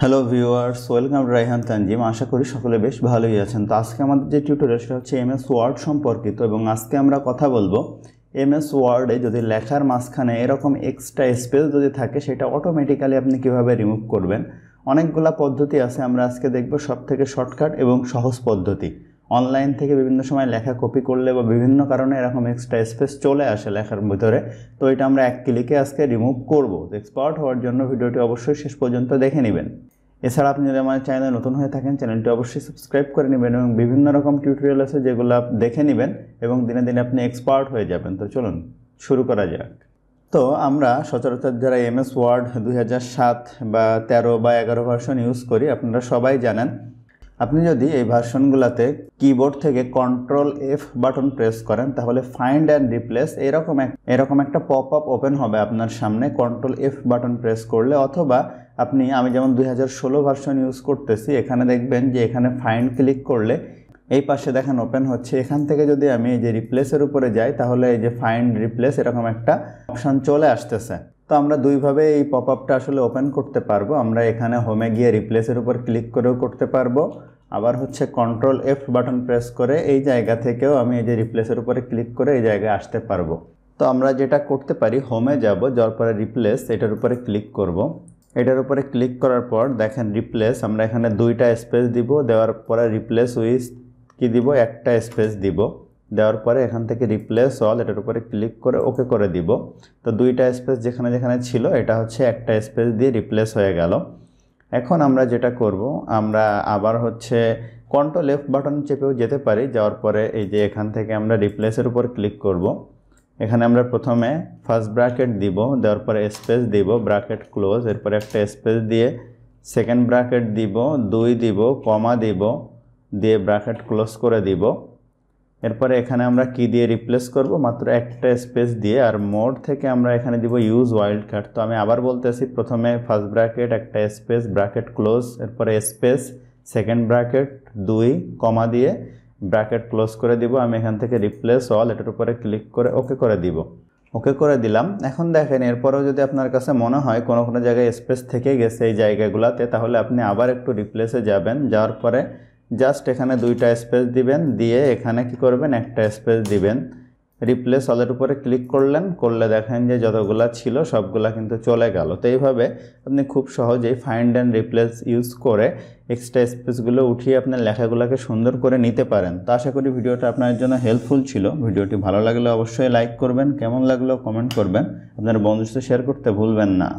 Hello viewers welcome Raihan Tanzim আশা করি সকলে বেশ ভালোই আছেন তো আজকে আমাদের যে টিউটোরিয়াল সেটা হচ্ছে এম এস ওয়ার্ড সম্পর্কিত এবং আজকে আমরা কথা বলবো এম এস ওয়ার্ডে যদি লেখার মাঝখানে এরকম এক্সট্রা স্পেস যদি থাকে সেটা অটোমেটিক্যালি আপনি কিভাবে রিমুভ করবেন অনেকগুলা পদ্ধতি আছে আমরা আজকে দেখব সব থেকে শর্টকাট এবং সহজ পদ্ধতি অনলাইন থেকে বিভিন্ন সময় লেখা কপি করলে বা বিভিন্ন কারণে এরকম এক্সট্রা স্পেস চলে আসে লেখার ভিতরে তো এটা আমরা এক ক্লিকে আজকে রিমুভ করব তো এক্সপার্ট হওয়ার জন্য ভিডিওটি অবশ্যই শেষ পর্যন্ত দেখে নেবেন এছাড়া আপনি যদি আমার চ্যানেলে নতুন হয়ে থাকেন চ্যানেলটি অবশ্যই সাবস্ক্রাইব করে নেবেন এবং বিভিন্ন রকম টিউটোরিয়াল আছে যেগুলো দেখে নেবেন এবং দিনে দিনে আপনি এক্সপার্ট হয়ে যাবেন তো চলুন শুরু করা যাক তো আমরা সচরাচর যারা এম এস ওয়ার্ড দুই বা তেরো বা এগারো ভার্সন ইউজ করি আপনারা সবাই জানেন আপনি যদি এই ভার্সনগুলোতে কিবোর্ড থেকে কন্ট্রোল এফ বাটন প্রেস করেন তাহলে ফাইন্ড অ্যান্ড রিপ্লেস এরকম এক এরকম একটা পপ আপ ওপেন হবে আপনার সামনে কন্ট্রোল এফ বাটন প্রেস করলে অথবা আপনি আমি যেমন দুই ভার্সন ইউজ করতেছি এখানে দেখবেন যে এখানে ফাইন্ড ক্লিক করলে এই পাশে দেখেন ওপেন হচ্ছে এখান থেকে যদি আমি এই যে রিপ্লেসের উপরে যাই তাহলে এই যে ফাইন্ড রিপ্লেস এরকম একটা অপশান চলে আসতেছে আমরা দুইভাবে এই পপ আপটা আসলে ওপেন করতে পারবো আমরা এখানে হোমে গিয়ে রিপ্লেসের উপর ক্লিক করেও করতে পারবো আবার হচ্ছে কন্ট্রোল এফ বাটন প্রেস করে এই জায়গা থেকেও আমি এই যে রিপ্লেসের উপরে ক্লিক করে এই জায়গায় আসতে পারবো তো আমরা যেটা করতে পারি হোমে যাব যার পরে রিপ্লেস এটার উপরে ক্লিক করব। এটার উপরে ক্লিক করার পর দেখেন রিপ্লেস আমরা এখানে দুইটা স্পেস দিব দেওয়ার পরে রিপ্লেস উইথ কি দিব একটা স্পেস দিব দেওয়ার পরে এখান থেকে রিপ্লেস অল এটার উপরে ক্লিক করে ওকে করে দিব তো দুইটা স্পেস যেখানে যেখানে ছিল এটা হচ্ছে একটা স্পেস দিয়ে রিপ্লেস হয়ে গেল এখন আমরা যেটা করব আমরা আবার হচ্ছে কন্ট্রো লেফট বাটন চেপেও যেতে পারি যাওয়ার পরে এই যে এখান থেকে আমরা রিপ্লেসের উপর ক্লিক করব এখানে আমরা প্রথমে ফার্স্ট ব্র্যাকেট দিব দেওয়ার পরে স্পেস দিব ব্র্যাকেট ক্লোজ এরপরে একটা স্পেস দিয়ে সেকেন্ড ব্র্যাকেট দিব দুই দিব কমা দিব দিয়ে ব্র্যাকেট ক্লোজ করে দিব এরপরে এখানে আমরা কি দিয়ে রিপ্লেস করব মাত্র একটা স্পেস দিয়ে আর মোড থেকে আমরা এখানে দিব ইউজ ওয়াইল্ড কার্ড তো আমি আবার বলতেছি প্রথমে ফার্স্ট ব্র্যাকেট একটা স্পেস ব্র্যাকেট ক্লোজ এরপরে স্পেস সেকেন্ড ব্র্যাকেট দুই কমা দিয়ে ব্র্যাকেট ক্লোজ করে দিব আমি এখান থেকে রিপ্লেস অল এটার উপরে ক্লিক করে ওকে করে দিব ওকে করে দিলাম এখন দেখেন এরপরেও যদি আপনার কাছে মনে হয় কোনো কোনো জায়গায় স্পেস থেকে গেছে এই জায়গাগুলোতে তাহলে আপনি আবার একটু রিপ্লেসে যাবেন যাওয়ার পরে জাস্ট এখানে দুইটা স্পেস দিবেন দিয়ে এখানে কি করবেন একটা স্পেস দিবেন রিপ্লেস অলের উপরে ক্লিক করলেন করলে দেখেন যে যতগুলা ছিল সবগুলা কিন্তু চলে গেল তো এইভাবে আপনি খুব সহজেই ফাইন্ড অ্যান্ড রিপ্লেস ইউজ করে এক্সট্রা স্পেসগুলো উঠিয়ে আপনার লেখাগুলোকে সুন্দর করে নিতে পারেন তো আশা করি ভিডিওটা আপনার জন্য হেল্পফুল ছিল ভিডিওটি ভালো লাগলে অবশ্যই লাইক করবেন কেমন লাগলো কমেন্ট করবেন আপনার বন্ধুত্ব শেয়ার করতে ভুলবেন না